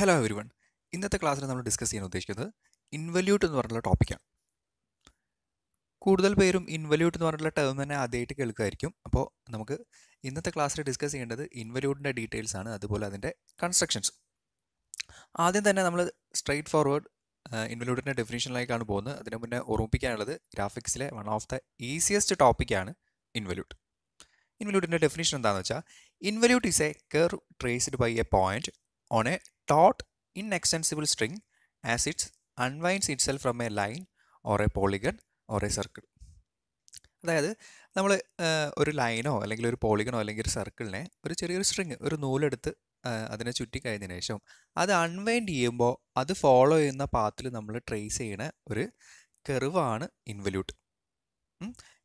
hello every one ഇന്നത്തെ ക്ലാസ്സിൽ നമ്മൾ ഡിസ്കസ് ചെയ്യാൻ ഉദ്ദേശിക്കുന്നത് ഇൻവല്യൂട്ട് എന്ന് പറഞ്ഞുള്ള ടോപ്പിക്കാണ് കൂടുതൽ പേരും ഇൻവല്യൂട്ട് എന്ന് പറഞ്ഞിട്ടുള്ള ടേം തന്നെ ആദ്യമായിട്ട് കേൾക്കുമായിരിക്കും അപ്പോൾ നമുക്ക് ഇന്നത്തെ ക്ലാസ്സിൽ ഡിസ്കസ് ചെയ്യേണ്ടത് ഇൻവല്യൂട്ടിൻ്റെ ഡീറ്റെയിൽസ് ആണ് അതുപോലെ അതിൻ്റെ കൺസ്ട്രക്ഷൻസ് ആദ്യം തന്നെ നമ്മൾ സ്ട്രെയിറ്റ് ഫോർവേഡ് ഇൻവല്യൂട്ടിൻ്റെ ഡെഫിനേഷനിലേക്കാണ് പോകുന്നത് അതിന് മുന്നേ ഓർമ്മിപ്പിക്കാനുള്ളത് ഗ്രാഫിക്സിലെ വൺ ഓഫ് ദ ഈസിയസ്റ്റ് ടോപ്പിക്കാണ് ഇൻവല്യൂട്ട് ഇൻവല്യൂട്ടിൻ്റെ ഡെഫിനേഷൻ എന്താണെന്ന് വെച്ചാൽ involute is a curve traced by a point on a taut inextensible string as it unwinds itself from a line or a polygon or a circle അതായത് നമ്മൾ ഒരു ലൈനോ അല്ലെങ്കിൽ ഒരു പോളിഗണോ അല്ലെങ്കിൽ ഒരു സർക്കിളിനെ ഒരു ചെറിയൊരു സ്ട്രിങ് ഒരു നൂലെടുത്ത് അതിനെ ചുറ്റി കഴിഞ്ഞതിന് ശേഷം അത് അൺവൈൻഡ് ചെയ്യുമ്പോൾ അത് ഫോളോ ചെയ്യുന്ന പാത്തിൽ നമ്മൾ ട്രേസ് ചെയ്യുന്ന ഒരു കെറിവാണ് ഇൻവല്യൂട്ട്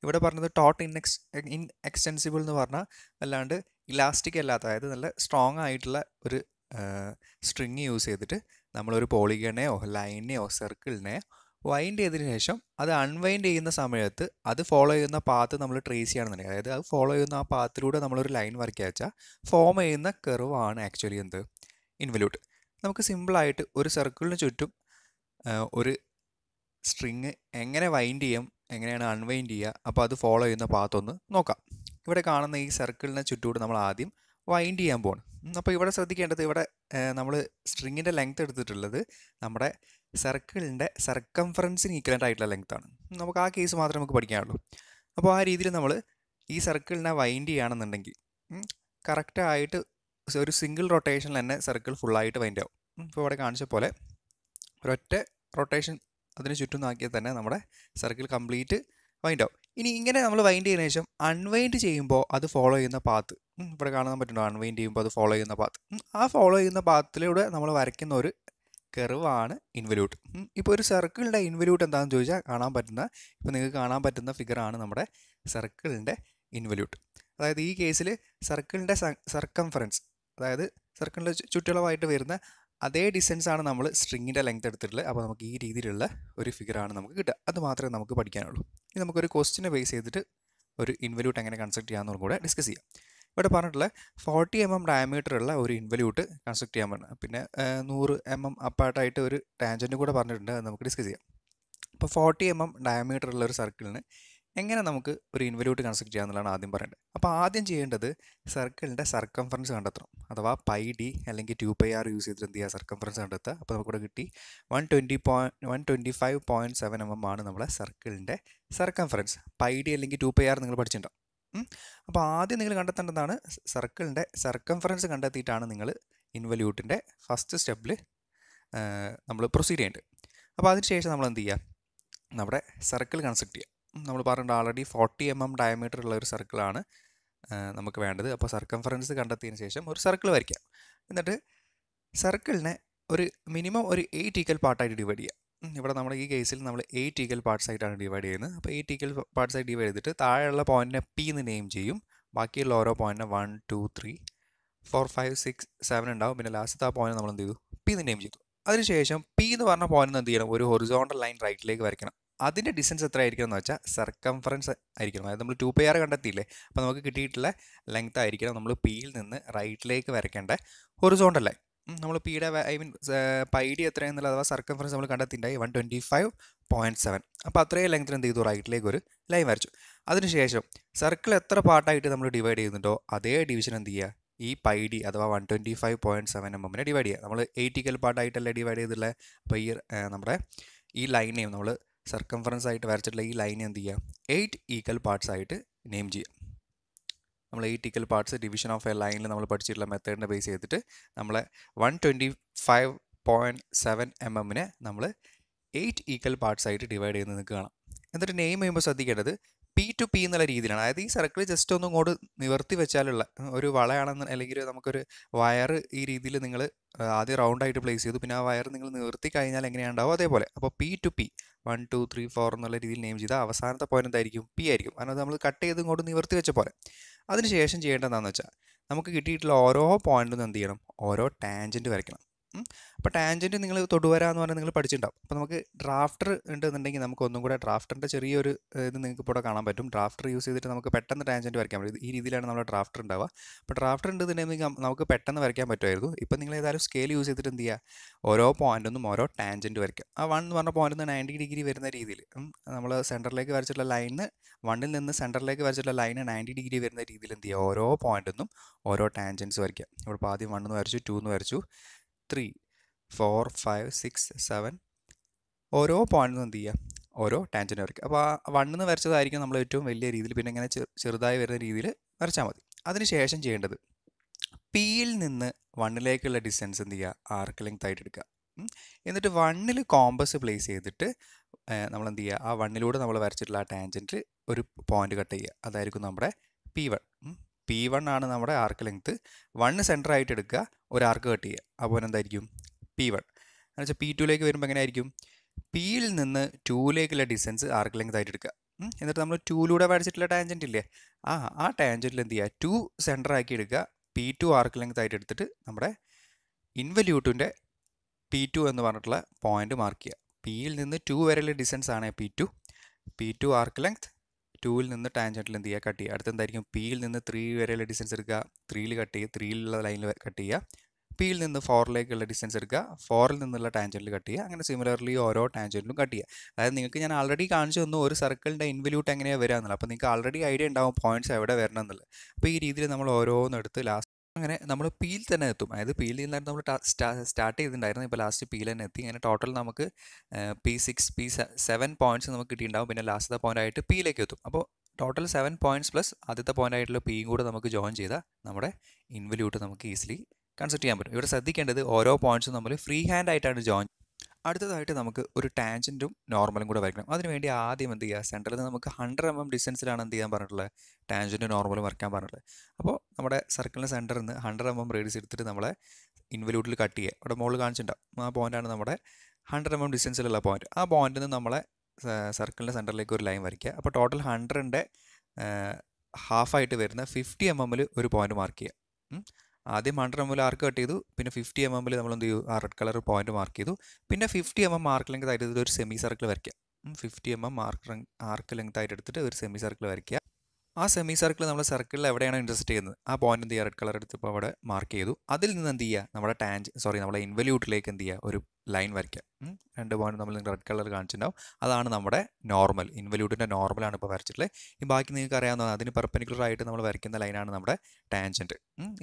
ഇവിടെ പറഞ്ഞത് ടോട്ട് ഇൻഎക്സ് ഇൻ എക്സ്റ്റെൻസിബിൾ എന്ന് പറഞ്ഞാൽ അല്ലാണ്ട് ഇലാസ്റ്റിക് അല്ലാത്ത അതായത് നല്ല സ്ട്രോങ് ആയിട്ടുള്ള ഒരു സ്ട്രിങ് യൂസ് ചെയ്തിട്ട് നമ്മളൊരു പോളിഗണെയോ ലൈനെയോ സർക്കിളിനെ വൈൻഡ് ചെയ്തതിന് ശേഷം അത് അൺവൈൻഡ് ചെയ്യുന്ന സമയത്ത് അത് ഫോളോ ചെയ്യുന്ന പാത്ത് നമ്മൾ ട്രേസ് ചെയ്യുകയാണെന്നുണ്ടെങ്കിൽ അതായത് അത് ഫോളോ ചെയ്യുന്ന ആ പാത്തിലൂടെ നമ്മളൊരു ലൈൻ വർക്ക് വെച്ചാൽ ഫോം ചെയ്യുന്ന കെർവാണ് ആക്ച്വലി എന്ത് ഇൻവലൂട്ട് നമുക്ക് സിമ്പിളായിട്ട് ഒരു സർക്കിളിന് ചുറ്റും ഒരു സ്ട്രിങ് എങ്ങനെ വൈൻഡ് ചെയ്യും എങ്ങനെയാണ് അൺവൈൻഡ് ചെയ്യുക അപ്പോൾ അത് ഫോളോ ചെയ്യുന്ന പാത്തൊന്ന് നോക്കാം ഇവിടെ കാണുന്ന ഈ സർക്കിളിനെ ചുറ്റൂടെ നമ്മൾ ആദ്യം വൈൻഡ് ചെയ്യാൻ പോണ് അപ്പോൾ ഇവിടെ ശ്രദ്ധിക്കേണ്ടത് ഇവിടെ നമ്മൾ സ്ട്രിങ്ങിൻ്റെ ലെങ്ത് എടുത്തിട്ടുള്ളത് നമ്മുടെ സർക്കിളിൻ്റെ സർക്കംഫറൻസിന് ഈക്വലൻ്റ് ആയിട്ടുള്ള ലെങ്ത്താണ് നമുക്ക് ആ കേസ് മാത്രമേ നമുക്ക് പഠിക്കാനുള്ളൂ അപ്പോൾ ആ രീതിയിൽ നമ്മൾ ഈ സർക്കിളിനെ വൈൻഡ് ചെയ്യുകയാണെന്നുണ്ടെങ്കിൽ കറക്റ്റായിട്ട് ഒരു സിംഗിൾ റൊട്ടേഷനിൽ തന്നെ സർക്കിൾ ഫുള്ളായിട്ട് വൈൻഡ് ആവും ഇപ്പോൾ ഇവിടെ കാണിച്ച പോലെ ഒരൊറ്റ റൊട്ടേഷൻ അതിന് ചുറ്റും നോക്കിയാൽ തന്നെ നമ്മുടെ സർക്കിൾ കംപ്ലീറ്റ് വൈൻഡ് ആവും ഇനി ഇങ്ങനെ നമ്മൾ വൈൻഡ് ചെയ്യുന്ന ശേഷം അൺവൈൻഡ് ചെയ്യുമ്പോൾ അത് ഫോളോ ചെയ്യുന്ന പാത്ത് ഇവിടെ കാണാൻ പറ്റുന്നുണ്ട് അൺവൈൻഡ് ചെയ്യുമ്പോൾ അത് ഫോളോ ചെയ്യുന്ന പാത്ത് ആ ഫോളോ ചെയ്യുന്ന പാത്തിലൂടെ നമ്മൾ വരയ്ക്കുന്ന ഒരു കെർവാണ് ഇൻവല്യൂട്ട് ഇപ്പോൾ ഒരു സർക്കിളിൻ്റെ ഇൻവല്യൂട്ട് എന്താണെന്ന് ചോദിച്ചാൽ കാണാൻ പറ്റുന്ന ഇപ്പോൾ നിങ്ങൾക്ക് കാണാൻ പറ്റുന്ന ഫിഗറാണ് നമ്മുടെ സർക്കിളിൻ്റെ ഇൻവല്യൂട്ട് അതായത് ഈ കേസിൽ സർക്കിളിൻ്റെ സർക്കംഫറൻസ് അതായത് സർക്കിളിൻ്റെ ചുറ്റളവായിട്ട് വരുന്ന അതേ ഡിസ്റ്റൻസ് ആണ് നമ്മൾ സ്ട്രിങ്ങിൻ്റെ ലെങ്ത് എടുത്തിട്ടുള്ളത് അപ്പോൾ നമുക്ക് ഈ രീതിയിലുള്ള ഒരു ഫിഗറാണ് നമുക്ക് കിട്ടുക അത് മാത്രമേ നമുക്ക് പഠിക്കാനുള്ളൂ ഇനി നമുക്കൊരു ക്വസ്റ്റിനെ ബേസ് ചെയ്തിട്ട് ഒരു ഇൻവല്യൂട്ട് എങ്ങനെ കൺസ്ട്രക്ട് ചെയ്യാമെന്നും കൂടെ ഡിസ്കസ് ചെയ്യാം ഇവിടെ പറഞ്ഞിട്ടുള്ള ഫോർട്ടി എം എം ഡയമീറ്ററുള്ള ഒരു ഇൻവല്യൂട്ട് കൺസ്ട്രക്ട് ചെയ്യാൻ പറഞ്ഞു പിന്നെ നൂറ് എം mm എം അപ്പാർട്ടായിട്ട് ഒരു ടാൻജൻറ്റ് കൂടെ പറഞ്ഞിട്ടുണ്ട് അത് നമുക്ക് ഡിസ്കസ് ചെയ്യാം അപ്പോൾ ഫോർട്ടി എം എം ഡയമീറ്ററുള്ള ഒരു സർക്കിളിന് എങ്ങനെ നമുക്ക് ഒരു ഇൻവല്യൂട്ട് കൺസ്ട്രക്ട് ചെയ്യാമെന്നുള്ളതാണ് ആദ്യം പറയേണ്ടത് അപ്പോൾ ആദ്യം ചെയ്യേണ്ടത് സർക്കിളിൻ്റെ സർക്കംഫറൻസ് കണ്ടെത്തണം അഥവാ പൈ ഡി അല്ലെങ്കിൽ ടു പൈ ആർ യൂസ് ചെയ്തിട്ട് എന്ത് ചെയ്യുക സർക്കംഫറൻസ് കണ്ടെത്തുക അപ്പോൾ നമുക്കിവിടെ കിട്ടി one twenty point one twenty five point seven m m ആണ് നമ്മളെ സർക്കിളിൻ്റെ സർക്കംഫറൻസ് പൈ ഡി അല്ലെങ്കിൽ ടു പൈ ആർ നിങ്ങൾ പഠിച്ചിട്ടുണ്ടാവും അപ്പോൾ ആദ്യം നിങ്ങൾ കണ്ടെത്തേണ്ടതാണ് സർക്കിളിൻ്റെ സർക്കംഫറൻസ് കണ്ടെത്തിയിട്ടാണ് നിങ്ങൾ ഇൻവല്യൂട്ടിൻ്റെ ഫസ്റ്റ് സ്റ്റെപ്പിൽ നമ്മൾ പ്രൊസീഡ് ചെയ്യേണ്ടത് അപ്പോൾ അതിനുശേഷം നമ്മൾ എന്ത് ചെയ്യുക നമ്മുടെ സർക്കിൾ കൺസ്ട്രക്ട് ചെയ്യുക നമ്മൾ പറഞ്ഞിട്ട് already forty m m diameter ഉള്ള ഒരു സർക്കിളാണ് നമുക്ക് വേണ്ടത് അപ്പോൾ സർക്കംഫറൻസ് കണ്ടെത്തിയതിന് ശേഷം ഒരു സർക്കിൾ വരയ്ക്കാം എന്നിട്ട് സർക്കിളിനെ ഒരു മിനിമം ഒരു എയ്റ്റ് ഈക്വൽ പാർട്ടായിട്ട് ഡിവൈഡ് ചെയ്യാം ഇവിടെ നമ്മുടെ ഈ കേസിൽ നമ്മൾ എയ്റ്റ് ഈക്വൽ പാർട്സ് ആയിട്ടാണ് ഡിവൈഡ് ചെയ്യുന്നത് അപ്പോൾ എയ്റ്റ് ഈക്വൽ പാർട്സ് ആയിട്ട് ഡിവൈഡ് ചെയ്തിട്ട് താഴെയുള്ള പോയിന്റിനെ പി എന്ന് നെയിം ചെയ്യും ബാക്കിയുള്ള ഓരോ പോയിന്റിനെ one two three four five six seven ഉണ്ടാവും പിന്നെ ലാസ്റ്റ് ആ പോയിന്റ് നമ്മൾ എന്ത് ചെയ്തു പി എന്ന് നെയിം ചെയ്തു അതിനുശേഷം പി എന്ന് പറഞ്ഞ പോയിന്റ് എന്ത് ചെയ്യണം ഒരു ഹൊറിസോണ്ടൽ ലൈൻ റൈറ്റിലേക്ക് വരയ്ക്കണം അതിൻ്റെ ഡിസ്റ്റൻസ് എത്ര ആയിരിക്കണം എന്ന് വെച്ചാൽ സർക്കംഫറൻസ് ആയിരിക്കണം അതായത് നമ്മൾ ടു പൈ ആറ് കണ്ടെത്തിയില്ലേ അപ്പോൾ നമുക്ക് കിട്ടിയിട്ടുള്ള ലെങ്ത് ആയിരിക്കണം നമ്മൾ പിയിൽ നിന്ന് റൈറ്റിലേക്ക് വരയ്ക്കേണ്ട ഹൊറിസോണ്ടൽ ലൈൻ നമ്മൾ പിയുടെ ഐ മീൻ പൈഡി എത്രയെന്നുള്ള അഥവാ സർക്കംഫറൻസ് നമ്മൾ കണ്ടെത്തിയിട്ടുണ്ടായി one twenty five point seven അപ്പോൾ അത്രയും ലെങ്ത്തിൽ എന്ത് ചെയ്തു റൈറ്റിലേക്ക് ഒരു ലൈൻ വരച്ചു അതിനുശേഷം സർക്കിൾ എത്ര പാർട്ടായിട്ട് നമ്മൾ ഡിവൈഡ് ചെയ്യുന്നുണ്ടോ അതേ ഡിവിഷൻ എന്ത് ചെയ്യുക ഈ പൈ ഡി അഥവാ one twenty five point seven m എമ്മിനെ ഡിവൈഡ് ചെയ്യുക നമ്മൾ എയ്റ്റിക്കൽ പാർട്ടായിട്ടല്ലേ ഡിവൈഡ് ചെയ്തിട്ടുള്ളത് അപ്പോൾ ഈ നമ്മുടെ ഈ ലൈനെയും നമ്മൾ സർക്കംഫറൻസ് ആയിട്ട് വരച്ചിട്ടുള്ള ഈ ലൈൻ എന്ത് ചെയ്യുക എയ്റ്റ് ഈക്വൽ പാർട്സ് ആയിട്ട് നെയിം ചെയ്യാം നമ്മൾ eight equal parts division of a ലൈനിൽ നമ്മൾ പഠിച്ചിട്ടുള്ള മെത്തേഡിനെ ബേസ് ചെയ്തിട്ട് നമ്മളെ one twenty five point seven m എമ്മിനെ നമ്മൾ എയ്റ്റ് ഈക്വൽ പാർട്സ് ആയിട്ട് ഡിവൈഡ് ചെയ്ത് നിങ്ങൾക്ക് കാണാം എന്നിട്ട് നെയിം ചെയ്യുമ്പോൾ ശ്രദ്ധിക്കേണ്ടത് പി ടു പി എന്നുള്ള രീതിയിലാണ് അതായത് ഈ സർക്കിൾ ജസ്റ്റ് ഒന്നും ഇങ്ങോട്ട് നിവർത്തി വെച്ചാലുള്ള ഒരു വളയാണെന്ന് അല്ലെങ്കിൽ നമുക്കൊരു വയർ ഈ രീതിയിൽ നിങ്ങൾ ആദ്യം റൗണ്ടായിട്ട് പ്ലേസ് ചെയ്തു പിന്നെ ആ വയർ നിങ്ങൾ നിവർത്തി കഴിഞ്ഞാൽ എങ്ങനെയാണ്ടാവും അതേപോലെ അപ്പോൾ P two P one two three four എന്നുള്ള രീതിയിൽ നെയിം ചെയ്താൽ അവസാനത്തെ പോയിന്റ് എന്തായിരിക്കും പി ആയിരിക്കും കാരണം നമ്മൾ കട്ട് ചെയ്ത് ഇങ്ങോട്ട് നിവർത്തി വെച്ച പോലെ അതിനുശേഷം ചെയ്യേണ്ടതെന്നു വെച്ചാൽ നമുക്ക് കിട്ടിയിട്ടുള്ള ഓരോ പോയിന്റിൽ എന്ത് ചെയ്യണം ഓരോ ടാഞ്ചൻറ്റ് വരയ്ക്കണം അപ്പോൾ ടാൻജൻറ്റ് നിങ്ങൾ തൊടുവരാന്ന് എന്ന് പറഞ്ഞാൽ നിങ്ങൾ പഠിച്ചിട്ടുണ്ടാവും അപ്പോൾ നമുക്ക് ഡ്രാഫ്റ്റർ ഉണ്ടെന്നുണ്ടെങ്കിൽ നമുക്ക് ഒന്നും കൂടെ ഡ്രാഫ്റ്ററിൻ്റെ ചെറിയൊരു ഇത് നിങ്ങൾക്ക് ഇപ്പോൾ കാണാൻ പറ്റും ഡ്രാഫ്റ്റർ യൂസ് ചെയ്തിട്ട് നമുക്ക് പെട്ടെന്ന് ടാൻജൻറ്റ് വരയ്ക്കാൻ പറ്റും ഈ രീതിയിലാണ് നമ്മുടെ ഡ്രാഫ്റ്റർ ഉണ്ടാവുക അപ്പോൾ ഡ്രാഫ്റ്റർ ഉണ്ടെന്നുണ്ടെങ്കിൽ നമുക്ക് പെട്ടെന്ന് വരയ്ക്കാൻ പറ്റുമായിരുന്നു ഇപ്പോൾ നിങ്ങൾ ഏതായാലും സ്കെയിൽ യൂസ് ചെയ്തിട്ട് എന്ത് ചെയ്യുക ഓരോ പോയിൻറ്റൊന്നും ഓരോ ടാൻജൻറ്റ് വരയ്ക്കുക ആ വൺ എന്ന് പറഞ്ഞ പോയിൻറ്റ് നയൻറ്റി ഡിഗ്രി വരുന്ന രീതിയിൽ നമ്മൾ സെൻറ്ററിലേക്ക് വരച്ചിട്ടുള്ള ലൈന് വണ്ണിൽ നിന്ന് സെൻറ്ററിലേക്ക് വരച്ചിട്ടുള്ള ലൈന് നയൻറ്റി ഡിഗ്രി വരുന്ന രീതിയിൽ എന്ത് ചെയ്യുക ഓരോ പോയിൻറ്റൊന്നും ഓരോ ടാൻജൻസ് വരയ്ക്കുക ഇപ്പോൾ ആദ്യം വണ്ണെന്ന് വരച്ചു ടു എന്ന് വരച്ചു three four five six seven ഓരോ പോയിന്റിൽ എന്ത് ചെയ്യുക ഓരോ ടാൻജൻ്റ് വരയ്ക്കുക അപ്പോൾ ആ വണ്ണിൽ നിന്ന് വരച്ചതായിരിക്കും നമ്മൾ ഏറ്റവും വലിയ രീതിയിൽ പിന്നെ ഇങ്ങനെ ചെറുതായി വരുന്ന രീതിയിൽ വരച്ചാൽ മതി അതിനുശേഷം ചെയ്യേണ്ടത് പിയിൽ നിന്ന് വണ്ണിലേക്കുള്ള ഡിസ്റ്റൻസ് എന്ത് ചെയ്യുക ആർക്ക് ലെങ്ത് ആയിട്ട് എടുക്കുക എന്നിട്ട് വണ്ണിൽ കോമ്പസ് പ്ലേസ് ചെയ്തിട്ട് നമ്മൾ എന്ത് ചെയ്യുക ആ വണ്ണിലൂടെ നമ്മൾ വരച്ചിട്ടുള്ള ആ ടാൻജൻറ്റ് ഒരു പോയിന്റ് കട്ട് ചെയ്യുക അതായിരിക്കും നമ്മുടെ പി വൺ പി വൺ ആണ് നമ്മുടെ ആർക്ക് ലെങ്ത്ത് വണ്ണ് സെൻറ്റർ ആയിട്ട് എടുക്കുക ഒരു ആർക്ക് കട്ട് ചെയ്യുക അപ്പോൾ എന്തായിരിക്കും പി വൺ എന്ന് വെച്ചാൽ പി ടുവിലേക്ക് വരുമ്പോൾ എങ്ങനെ ആയിരിക്കും പിയിൽ നിന്ന് ടൂവിലേക്കുള്ള ഡിസ്റ്റൻസ് ആർക്ക് ലെങ്ത് ആയിട്ട് എടുക്കുക എന്നിട്ട് നമ്മൾ ടൂലൂടെ വരച്ചിട്ടുള്ള ടാൻജൻറ്റ് ഇല്ലേ ആ ആ ടാൻജൻറ്റിൽ എന്ത് ചെയ്യുക ടു സെൻറ്റർ ആക്കി എടുക്കുക പി ടു ആർക്ക് ലെങ്ത് ആയിട്ട് എടുത്തിട്ട് നമ്മുടെ ഇൻവല്യൂട്ടിൻ്റെ പി ടു എന്ന് പറഞ്ഞിട്ടുള്ള പോയിന്റ് മാർക്ക് ചെയ്യുക പിയിൽ നിന്ന് ടു വരെയുള്ള ഡിസ്റ്റൻസ് ആണ് P two P two arc length ടൂവിൽ നിന്ന് ടാൻജൻറ്റിൽ എന്ത് ചെയ്യുക കട്ട് ചെയ്യുക അടുത്തെന്തായിരിക്കും പിയിൽ നിന്ന് ത്രീ വരെയുള്ള ഡിസ്റ്റൻസ് എടുക്കുക ത്രീയിൽ കട്ട് ചെയ്യുക ത്രീയിലുള്ള ലൈനിൽ കട്ട് ചെയ്യുക പിയിൽ നിന്ന് ഫോറിലേക്കുള്ള ഡിസ്റ്റൻസ് എടുക്കുക ഫോറിൽ നിന്നുള്ള ടാൻജൻറ്റിൽ കട്ട് ചെയ്യുക അങ്ങനെ സിമിലർലി ഓരോ ടാൻജൻറ്റിലും കട്ട് ചെയ്യുക അതായത് നിങ്ങൾക്ക് ഞാൻ ആൾറെഡി കാണിച്ചു തന്നു ഒരു സർക്കിളിൻ്റെ ഇൻവല്യൂട്ട് എങ്ങനെയാണ് വരാമെന്നുള്ളത് അപ്പോൾ നിങ്ങൾക്ക് ആൾറെഡി ഐഡിയ ഉണ്ടാവും പോയിന്റ്സ് എവിടെ വരണം എന്നുള്ളത് അപ്പോൾ ഈ രീതിയിൽ നമ്മൾ ഓരോന്നെടുത്ത് ലാസ്റ്റ് അങ്ങനെ നമ്മൾ പീൽ തന്നെ എത്തും അതായത് പിയിൽ നിന്നായിരുന്നു നമ്മൾ സ്റ്റാർട്ട് ചെയ്തിട്ടുണ്ടായിരുന്നു ഇപ്പോൾ ലാസ്റ്റ് പീൽ തന്നെ എത്തി അങ്ങനെ ടോട്ടൽ നമുക്ക് P six P seven points നമുക്ക് കിട്ടിയിട്ടുണ്ടാകും പിന്നെ ലാസ്റ്റത്തെ പോയിന്റ് ആയിട്ട് പിയിലേക്ക് എത്തും അപ്പോൾ ടോട്ടൽ സെവൻ പോയിന്റ്സ് പ്ലസ് ആദ്യത്തെ പോയിന്റ് ആയിട്ടുള്ള പിയും കൂടെ നമുക്ക് ജോയിൻ ചെയ്താൽ നമ്മുടെ ഇൻവല്യൂട്ട് നമുക്ക് ഈസിലി കൺസൾട്ട് ചെയ്യാൻ പറ്റും ഇവിടെ ശ്രദ്ധിക്കേണ്ടത് ഓരോ പോയിന്റ്സും നമ്മൾ ഫ്രീ ഹാൻഡ് ആയിട്ടാണ് ജോയിൻ അടുത്തതായിട്ട് നമുക്ക് ഒരു ടാൻജൻറ്റും നോർമലും കൂടെ വരയ്ക്കണം അതിനുവേണ്ടി ആദ്യം എന്ത് ചെയ്യുക സെൻറ്ററിൽ നിന്ന് നമുക്ക് ഹൺഡ്രഡ് എം എം ഡിസ്റ്റൻസിലാണ് എന്ത് ചെയ്യാൻ പറഞ്ഞിട്ടുള്ളത് ടാൻജൻറ്റും നോർമലും വരയ്ക്കാൻ പറഞ്ഞിട്ടുള്ളത് അപ്പോൾ നമ്മുടെ സർക്കിളിൻ്റെ സെൻറ്ററിൽ നിന്ന് ഹൺഡ്രഡ് എം എം റേഡിയസ് എടുത്തിട്ട് നമ്മളെ ഇൻവലൂട്ടിൽ കട്ട് ചെയ്യുക ഇവിടെ മുകളിൽ കാണിച്ചിട്ടുണ്ടാവും ആ പോയിൻ്റാണ് നമ്മുടെ ഹൺഡ്രഡ് എം എം ഡിസ്റ്റൻസിലുള്ള പോയിൻറ്റ് ആ പോയിൻറ്റിൽ നിന്ന് നമ്മളെ സർക്കിളിൻ്റെ സെൻറ്ററിലേക്ക് ഒരു ലൈൻ വരയ്ക്കുക അപ്പോൾ ടോട്ടൽ ഹൺഡ്രഡിൻ്റെ ഹാഫായിട്ട് വരുന്ന ഫിഫ്റ്റി എം എമ്മിൽ ഒരു പോയിൻറ്റ് മാർക്ക് ചെയ്യുക ആദ്യം hundred m l arc cut ചെയ്തു പിന്നെ ഫിഫ്റ്റി എം എമ്മിൽ നമ്മൾ എന്ത് ചെയ്യും ആ റെഡ് കളർ പോയിന്റ് മാർക്ക് ചെയ്തു പിന്നെ fifty m m arc length ആയിട്ട് ഒരു സെമി സർക്കിൾ വരയ്ക്കുക fifty m m arc arc length ആയിട്ട് എടുത്തിട്ട് ഒരു സെമി സർക്കിൾ വരയ്ക്കുക ആ സെമി സർക്കിൾ നമ്മൾ സർക്കിളിൽ എവിടെയാണ് ഇൻട്രസ്റ്റ് ചെയ്യുന്നത് ആ പോയിന്റ് എന്ത് ചെയ്യുക റെഡ് കളർ എടുത്തപ്പോൾ അവിടെ മാർക്ക് ചെയ്തു അതിൽ നിന്ന് എന്ത് ചെയ്യുക നമ്മുടെ ടാൻ സോറി നമ്മുടെ ഇൻവല്യൂട്ടിലേക്ക് എന്ത് ചെയ്യുക ഒരു ലൈൻ വരയ്ക്കുക രണ്ട് പോയിന്റ് നമ്മൾ റെഡ് കളർ കാണിച്ചിട്ടുണ്ടാവും അതാണ് നമ്മുടെ നോർമൽ ഇൻവല്യൂട്ടിൻ്റെ നോർമലാണ് ഇപ്പോൾ വരച്ചിട്ടുള്ളത് ഈ ബാക്കി നിങ്ങൾക്ക് അറിയാവുന്നതാണ് അതിന് പെർപ്പനിക്കുലർ ആയിട്ട് നമ്മൾ വരയ്ക്കുന്ന ലൈനാണ് നമ്മുടെ ടാൻജൻറ്റ്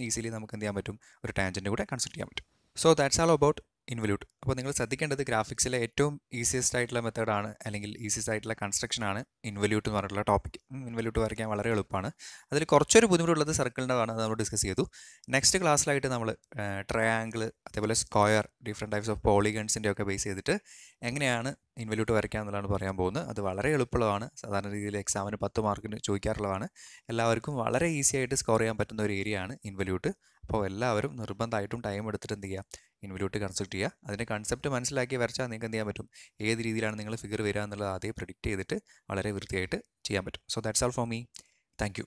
ഈസിലി നമുക്ക് എന്ത് ചെയ്യാൻ പറ്റും ഒരു ടാൻജൻറ്റ് കൂടെ കൺസിഡർ ചെയ്യാൻ പറ്റും so that's all about involute അപ്പോൾ നിങ്ങൾ ശ്രദ്ധിക്കേണ്ടത് ഗ്രാഫിക്സിലെ ഏറ്റവും ഈസിയസ്റ്റ് ആയിട്ടുള്ള മെത്തേഡാണ് അല്ലെങ്കിൽ ഈസിയസ്റ്റ് ആയിട്ടുള്ള കൺസ്ട്രക്ഷനാണ് ഇൻവല്യൂട്ട് എന്ന് പറഞ്ഞിട്ടുള്ള ടോപ്പിക് ഇൻവല്യൂട്ട് വരയ്ക്കാൻ വളരെ എളുപ്പമാണ് അതിൽ കുറച്ചൊരു ബുദ്ധിമുട്ടുള്ളത് സർക്കിളിൻ്റെതാണ് നമ്മൾ ഡിസ്കസ് ചെയ്തു നെക്സ്റ്റ് ക്ലാസ്സിലായിട്ട് നമ്മൾ ട്രയാങ്കിൾ അതേപോലെ സ്ക്വയർ ഡിഫറെൻറ്റ് ടൈപ്സ് ഓഫ് പോളിഗൺസിൻ്റെ ഒക്കെ ബേസ് ചെയ്തിട്ട് എങ്ങനെയാണ് ഇൻവല്യൂട്ട് വരയ്ക്കുക എന്നുള്ളതാണ് പറയാൻ പോകുന്നത് അത് വളരെ എളുപ്പമുള്ളതാണ് സാധാരണ രീതിയിൽ എക്സാമിന് പത്ത് മാർക്കിന് ചോദിക്കാറുള്ളതാണ് എല്ലാവർക്കും വളരെ ഈസി ആയിട്ട് സ്കോർ ചെയ്യാൻ പറ്റുന്ന ഒരു ഏരിയയാണ് ഇൻവല്യൂട്ട് അപ്പോൾ എല്ലാവരും നിർബന്ധമായിട്ടും ടൈം എടുത്തിട്ട് എന്ത് ചെയ്യുക ഇൻവലൂട്ട് കൺസ്ട്രക്ട് ചെയ്യുക അതിൻ്റെ കൺസെപ്റ്റ് മനസ്സിലാക്കി വരച്ചാൽ നിങ്ങൾക്ക് എന്ത് ചെയ്യാൻ പറ്റും ഏത് രീതിയിലാണ് നിങ്ങൾ ഫിഗർ വരിക എന്നുള്ളത് ആദ്യം പ്രിഡിക്റ്റ് ചെയ്തിട്ട് വളരെ വൃത്തിയായിട്ട് ചെയ്യാൻ പറ്റും so that's all for me thank